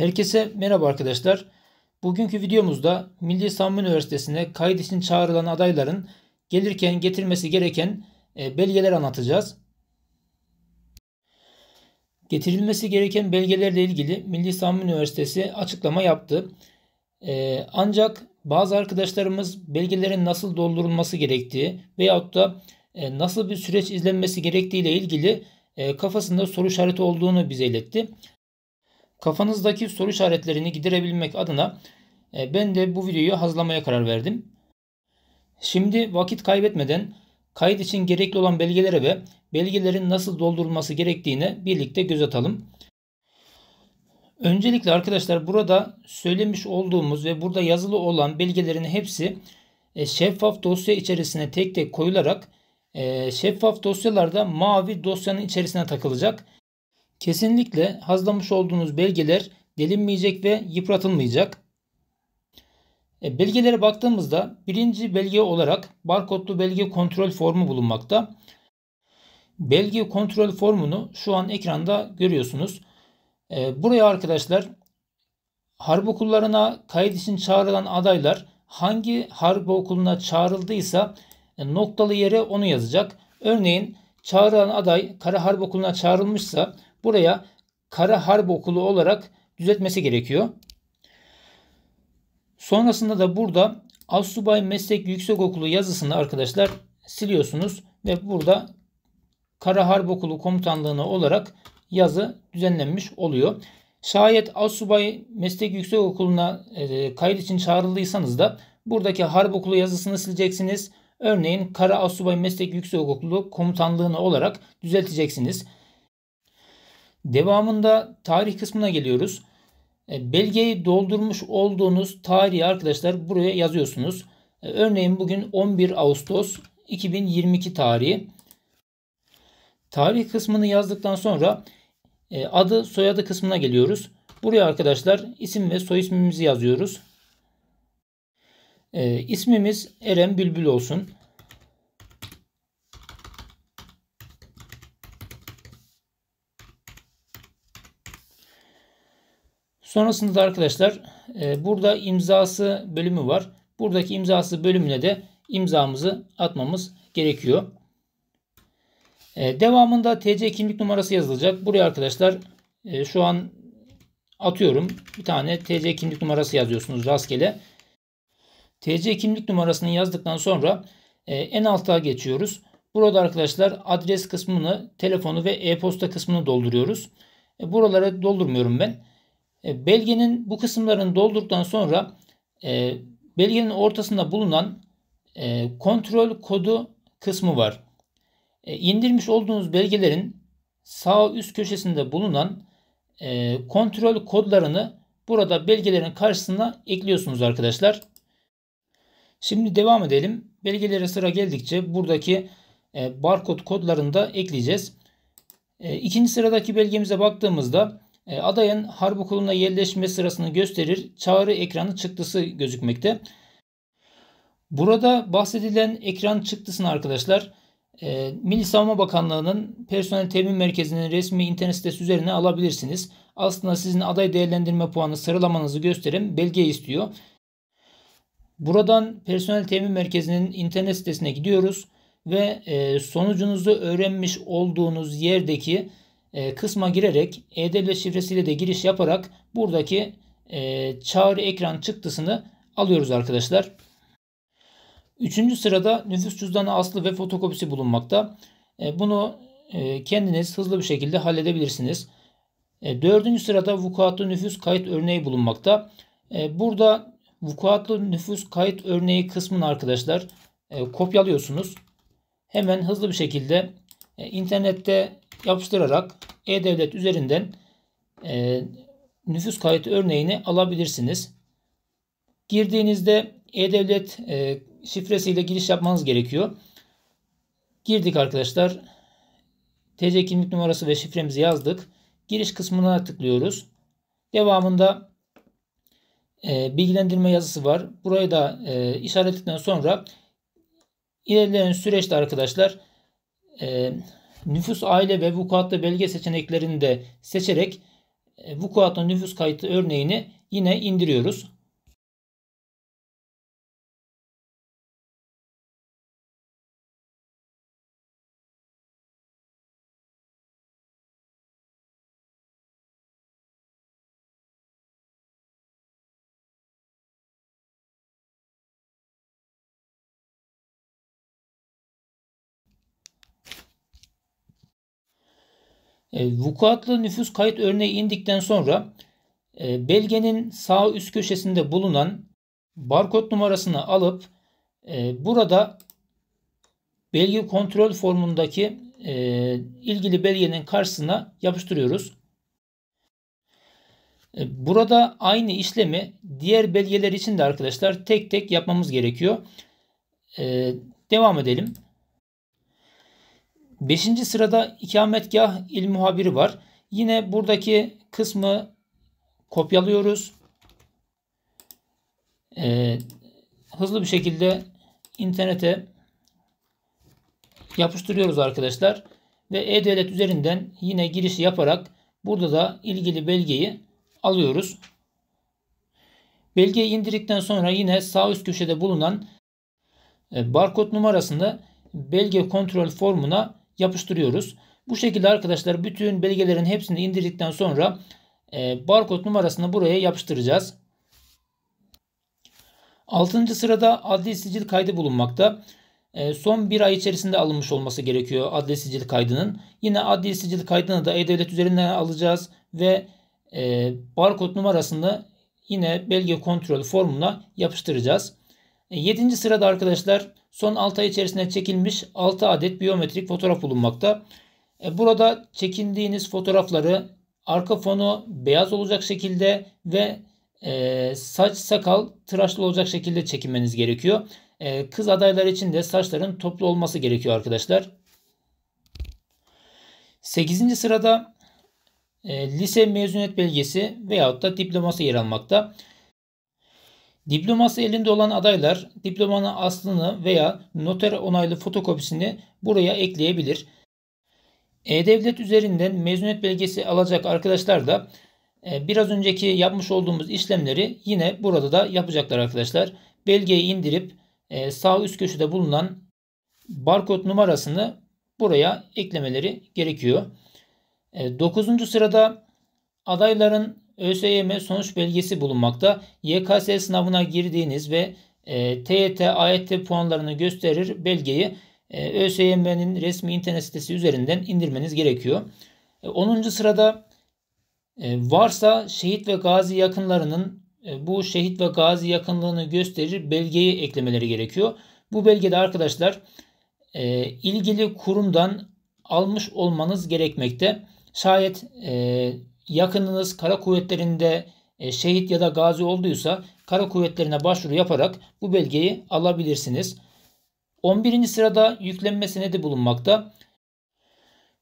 Herkese merhaba arkadaşlar. Bugünkü videomuzda Milli Savunma Üniversitesi'ne kayıt için çağrılan adayların gelirken getirmesi gereken e, belgeler anlatacağız. Getirilmesi gereken belgelerle ilgili Milli Savunma Üniversitesi açıklama yaptı. E, ancak bazı arkadaşlarımız belgelerin nasıl doldurulması gerektiği veyahut da e, nasıl bir süreç izlenmesi gerektiği ile ilgili kafasında soru işareti olduğunu bize iletti. Kafanızdaki soru işaretlerini giderebilmek adına e, ben de bu videoyu hazırlamaya karar verdim. Şimdi vakit kaybetmeden kayıt için gerekli olan belgelere ve belgelerin nasıl doldurulması gerektiğine birlikte göz atalım. Öncelikle arkadaşlar burada söylemiş olduğumuz ve burada yazılı olan belgelerin hepsi e, şeffaf dosya içerisine tek tek koyularak e, şeffaf dosyalarda mavi dosyanın içerisine takılacak. Kesinlikle hazlamış olduğunuz belgeler delinmeyecek ve yıpratılmayacak. E, belgelere baktığımızda birinci belge olarak barkodlu belge kontrol formu bulunmakta. Belge kontrol formunu şu an ekranda görüyorsunuz. E, buraya arkadaşlar harp okullarına kayıt için çağrılan adaylar hangi harp okuluna çağrıldıysa e, noktalı yere onu yazacak. Örneğin çağrılan aday Kara Harp Okulu'na çağrılmışsa Buraya Kara Harp Okulu olarak düzeltmesi gerekiyor. Sonrasında da burada Asubay Meslek Yüksekokulu yazısını arkadaşlar siliyorsunuz ve burada Kara Harp Okulu Komutanlığı'na olarak yazı düzenlenmiş oluyor. Şayet Asubay Meslek Yüksekokulu'na e, kayıt için çağrıldıysanız da buradaki Harp Okulu yazısını sileceksiniz. Örneğin Kara Asubay Meslek Yüksekokulu Komutanlığı'na olarak düzelteceksiniz. Devamında tarih kısmına geliyoruz. E, belgeyi doldurmuş olduğunuz tarihi arkadaşlar buraya yazıyorsunuz. E, örneğin bugün 11 Ağustos 2022 tarihi. Tarih kısmını yazdıktan sonra e, adı soyadı kısmına geliyoruz. Buraya arkadaşlar isim ve soy ismimizi yazıyoruz. E, Eren Bülbül olsun. Sonrasında arkadaşlar e, burada imzası bölümü var. Buradaki imzası bölümüne de imzamızı atmamız gerekiyor. E, devamında TC kimlik numarası yazılacak. Buraya arkadaşlar e, şu an atıyorum bir tane TC kimlik numarası yazıyorsunuz rastgele. TC kimlik numarasını yazdıktan sonra e, en alta geçiyoruz. Burada arkadaşlar adres kısmını, telefonu ve e-posta kısmını dolduruyoruz. E, buraları doldurmuyorum ben. E, belgenin bu kısımlarını doldurduktan sonra e, belgenin ortasında bulunan e, kontrol kodu kısmı var. E, indirmiş olduğunuz belgelerin sağ üst köşesinde bulunan e, kontrol kodlarını burada belgelerin karşısına ekliyorsunuz arkadaşlar. Şimdi devam edelim. Belgelere sıra geldikçe buradaki e, barkod kodlarını da ekleyeceğiz. E, ikinci sıradaki belgemize baktığımızda e, adayın harp okuluna yerleşme sırasını gösterir. Çağrı ekranı çıktısı gözükmekte. Burada bahsedilen ekran çıktısını arkadaşlar e, Milli Savunma Bakanlığı'nın personel temin merkezinin resmi internet sitesi üzerine alabilirsiniz. Aslında sizin aday değerlendirme puanı sıralamanızı gösteren belge istiyor. Buradan personel temin merkezinin internet sitesine gidiyoruz ve e, sonucunuzu öğrenmiş olduğunuz yerdeki e, kısma girerek e-devlet şifresiyle de giriş yaparak buradaki e, çağrı ekran çıktısını alıyoruz arkadaşlar. Üçüncü sırada nüfus cüzdanı aslı ve fotokopisi bulunmakta. E, bunu kendiniz hızlı bir şekilde halledebilirsiniz. dördüncü sırada vukuatlı nüfus kayıt örneği bulunmakta. burada vukuatlı nüfus kayıt örneği kısmını arkadaşlar kopyalıyorsunuz. Hemen hızlı bir şekilde internette yapıştırarak e-Devlet üzerinden e, nüfus kayıt örneğini alabilirsiniz. Girdiğinizde E-Devlet e, şifresiyle giriş yapmanız gerekiyor. Girdik arkadaşlar. TC kimlik numarası ve şifremizi yazdık. Giriş kısmına tıklıyoruz. Devamında e, bilgilendirme yazısı var. Burayı da e, işaretledikten sonra ilerleyen süreçte arkadaşlar e, nüfus aile ve vukuatlı belge seçeneklerini de seçerek e, vukuatlı nüfus kayıtlı örneğini yine indiriyoruz. E, vukuatlı nüfus kayıt örneği indikten sonra e, belgenin sağ üst köşesinde bulunan barkod numarasını alıp e, burada belge kontrol formundaki ilgili belgenin karşısına yapıştırıyoruz. Burada aynı işlemi diğer belgeler için de arkadaşlar tek tek yapmamız gerekiyor. Devam edelim. Beşinci sırada ikametgah il muhabiri var. Yine buradaki kısmı kopyalıyoruz. Ee, hızlı bir şekilde internete yapıştırıyoruz arkadaşlar. Ve E-Devlet üzerinden yine girişi yaparak burada da ilgili belgeyi alıyoruz. Belgeyi indirdikten sonra yine sağ üst köşede bulunan e, barkod numarasında belge kontrol formuna yapıştırıyoruz. Bu şekilde arkadaşlar bütün belgelerin hepsini indirdikten sonra e, barkod numarasını buraya yapıştıracağız. 6. sırada adli sicil kaydı bulunmakta. E, son bir ay içerisinde alınmış olması gerekiyor adli sicil kaydının. Yine adli sicil kaydını da E-Devlet üzerinden alacağız ve e, barkod numarasını yine belge kontrol formuna yapıştıracağız. E, 7. sırada arkadaşlar Son 6 ay içerisinde çekilmiş 6 adet biyometrik fotoğraf bulunmakta. E, burada çekindiğiniz fotoğrafları arka fonu beyaz olacak şekilde ve e, saç sakal tıraşlı olacak şekilde çekinmeniz gerekiyor. E, kız adaylar için de saçların toplu olması gerekiyor arkadaşlar. 8. sırada lise mezuniyet belgesi veyahut da diploması yer almakta. Diploması elinde olan adaylar diplomanın aslını veya noter onaylı fotokopisini buraya ekleyebilir. E-Devlet üzerinden mezuniyet belgesi alacak arkadaşlar da e, biraz önceki yapmış olduğumuz işlemleri yine burada da yapacaklar arkadaşlar. Belgeyi indirip e, sağ üst köşede bulunan barkod numarasını buraya eklemeleri gerekiyor. 9. E, sırada adayların ÖSYM sonuç belgesi bulunmakta. YKS sınavına girdiğiniz ve e, TYT, AYT puanlarını gösterir belgeyi e, ÖSYM'nin resmi internet sitesi üzerinden indirmeniz gerekiyor. E, 10. sırada e, varsa şehit ve gazi yakınlarının e, bu şehit ve gazi yakınlığını gösterir belgeyi eklemeleri gerekiyor. Bu belgede arkadaşlar e, ilgili kurumdan almış olmanız gerekmekte. Şayet e, yakınınız kara kuvvetlerinde e, şehit ya da gazi olduysa kara kuvvetlerine başvuru yaparak bu belgeyi alabilirsiniz. 11. sırada yüklenme senedi bulunmakta.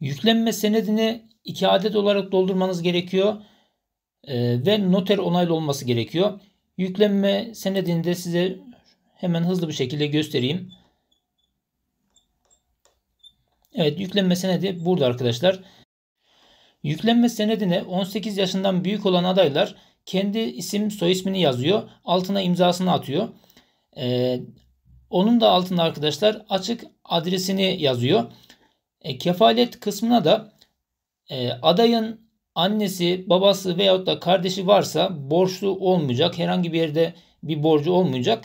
Yüklenme senedini 2 adet olarak doldurmanız gerekiyor e, ve noter onaylı olması gerekiyor. Yüklenme senedini de size hemen hızlı bir şekilde göstereyim. Evet yüklenme senedi burada arkadaşlar. Arkadaşlar. Yüklenme senedine 18 yaşından büyük olan adaylar kendi isim soy ismini yazıyor. Altına imzasını atıyor. Ee, onun da altında arkadaşlar açık adresini yazıyor. E, kefalet kısmına da e, adayın annesi, babası veyahut da kardeşi varsa borçlu olmayacak. Herhangi bir yerde bir borcu olmayacak.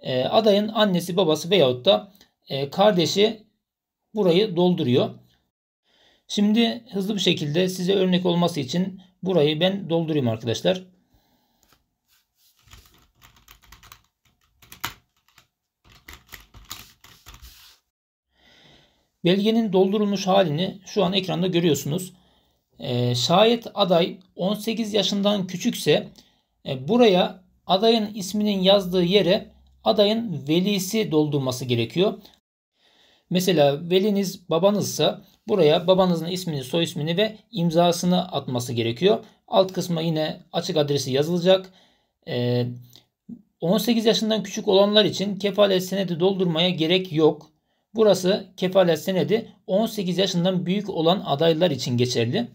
E, adayın annesi, babası veyahut da e, kardeşi burayı dolduruyor. Şimdi hızlı bir şekilde size örnek olması için burayı ben doldurayım arkadaşlar. Belgenin doldurulmuş halini şu an ekranda görüyorsunuz. E, şayet aday 18 yaşından küçükse e, buraya adayın isminin yazdığı yere adayın velisi doldurması gerekiyor. Mesela veliniz babanızsa Buraya babanızın ismini, soy ismini ve imzasını atması gerekiyor. Alt kısma yine açık adresi yazılacak. 18 ee, yaşından küçük olanlar için kefalet senedi doldurmaya gerek yok. Burası kefalet senedi 18 yaşından büyük olan adaylar için geçerli.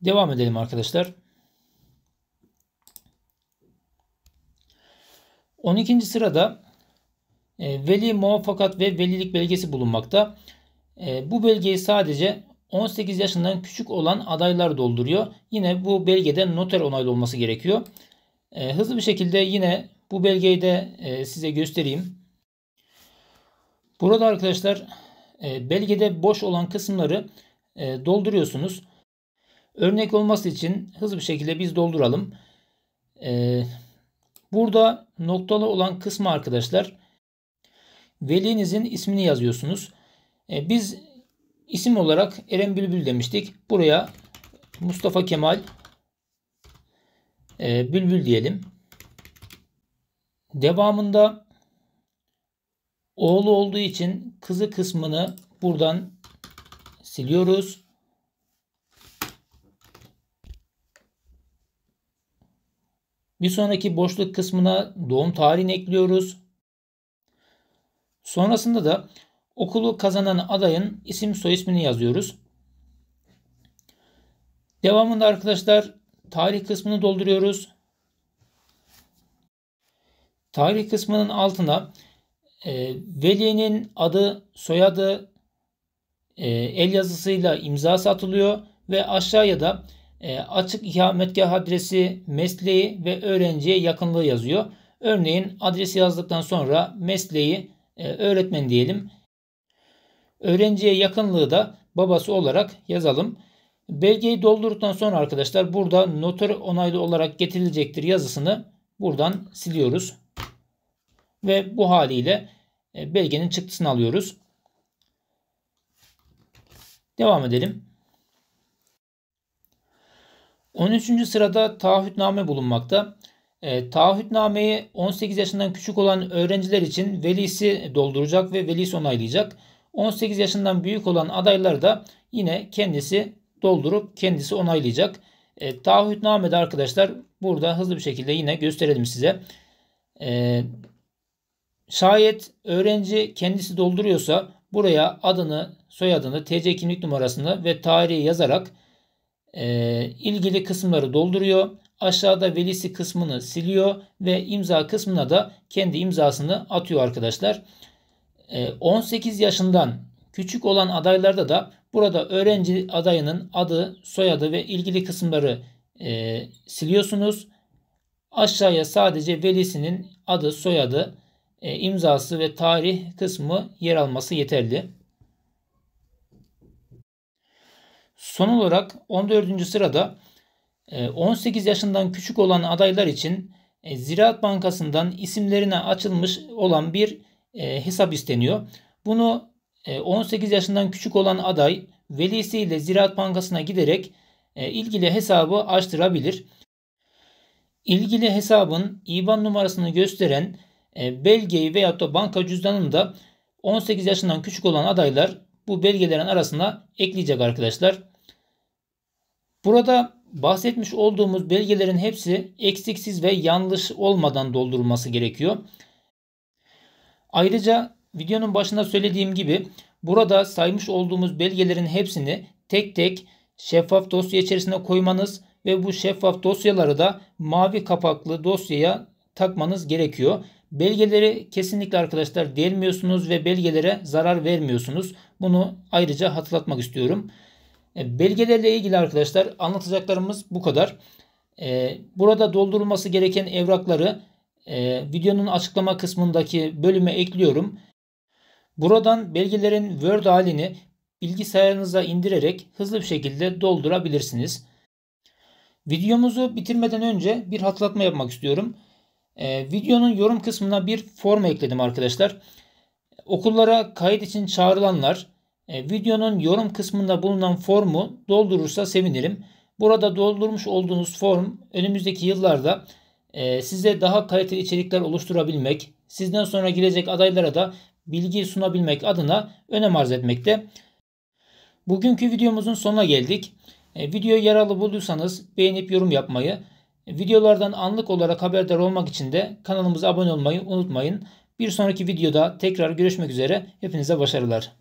Devam edelim arkadaşlar. 12. sırada e, veli muvaffakat ve velilik belgesi bulunmakta. E, bu belgeyi sadece 18 yaşından küçük olan adaylar dolduruyor. Yine bu belgede noter onaylı olması gerekiyor. E, hızlı bir şekilde yine bu belgeyi de size göstereyim. Burada arkadaşlar belgede boş olan kısımları dolduruyorsunuz. Örnek olması için hızlı bir şekilde biz dolduralım. Burada noktalı olan kısmı arkadaşlar velinizin ismini yazıyorsunuz. E, biz isim olarak Eren Bülbül demiştik. Buraya Mustafa Kemal e, Bülbül diyelim. Devamında oğlu olduğu için kızı kısmını buradan siliyoruz. Bir sonraki boşluk kısmına doğum tarihini ekliyoruz. Sonrasında da okulu kazanan adayın isim soy ismini yazıyoruz. Devamında arkadaşlar tarih kısmını dolduruyoruz. Tarih kısmının altına e, velinin adı, soyadı, e, el yazısıyla imzası atılıyor ve aşağıya da e, açık ikametgah adresi, mesleği ve öğrenciye yakınlığı yazıyor. Örneğin adresi yazdıktan sonra mesleği ee, öğretmen diyelim. Öğrenciye yakınlığı da babası olarak yazalım. Belgeyi doldurduktan sonra arkadaşlar burada noter onaylı olarak getirilecektir yazısını buradan siliyoruz. Ve bu haliyle e, belgenin çıktısını alıyoruz. Devam edelim. 13. sırada taahhütname bulunmakta. E, taahhütnameyi 18 yaşından küçük olan öğrenciler için velisi dolduracak ve velisi onaylayacak. 18 yaşından büyük olan adaylar da yine kendisi doldurup kendisi onaylayacak. E, taahhütnamede arkadaşlar burada hızlı bir şekilde yine gösterelim size. E, şayet öğrenci kendisi dolduruyorsa buraya adını, soyadını, TC kimlik numarasını ve tarihi yazarak e, ilgili kısımları dolduruyor aşağıda velisi kısmını siliyor ve imza kısmına da kendi imzasını atıyor arkadaşlar. 18 ee, yaşından küçük olan adaylarda da burada öğrenci adayının adı, soyadı ve ilgili kısımları e, siliyorsunuz. Aşağıya sadece velisinin adı, soyadı, e, imzası ve tarih kısmı yer alması yeterli. Son olarak 14. sırada 18 ee, yaşından küçük olan adaylar için e, Ziraat Bankası'ndan isimlerine açılmış olan bir e, hesap isteniyor. Bunu 18 e, yaşından küçük olan aday velisiyle Ziraat Bankası'na giderek ilgili hesabı açtırabilir. İlgili hesabın IBAN numarasını gösteren belgeyi veya da banka cüzdanını da 18 yaşından küçük olan adaylar bu belgelerin arasına ekleyecek arkadaşlar. Burada bahsetmiş olduğumuz belgelerin hepsi eksiksiz ve yanlış olmadan doldurulması gerekiyor. Ayrıca videonun başında söylediğim gibi burada saymış olduğumuz belgelerin hepsini tek tek şeffaf dosya içerisine koymanız ve bu şeffaf dosyaları da mavi kapaklı dosyaya takmanız gerekiyor. Belgeleri kesinlikle arkadaşlar delmiyorsunuz ve belgelere zarar vermiyorsunuz. Bunu ayrıca hatırlatmak istiyorum. E, belgelerle ilgili arkadaşlar anlatacaklarımız bu kadar. E, burada doldurulması gereken evrakları e, videonun açıklama kısmındaki bölüme ekliyorum. Buradan belgelerin Word halini bilgisayarınıza indirerek hızlı bir şekilde doldurabilirsiniz. Videomuzu bitirmeden önce bir hatırlatma yapmak istiyorum. videonun yorum kısmına bir form ekledim arkadaşlar. Okullara kayıt için çağrılanlar e, videonun yorum kısmında bulunan formu doldurursa sevinirim. Burada doldurmuş olduğunuz form önümüzdeki yıllarda e, size daha kaliteli içerikler oluşturabilmek, sizden sonra girecek adaylara da bilgi sunabilmek adına önem arz etmekte. Bugünkü videomuzun sonuna geldik. E, videoyu yararlı bulduysanız beğenip yorum yapmayı, videolardan anlık olarak haberdar olmak için de kanalımıza abone olmayı unutmayın. Bir sonraki videoda tekrar görüşmek üzere. Hepinize başarılar.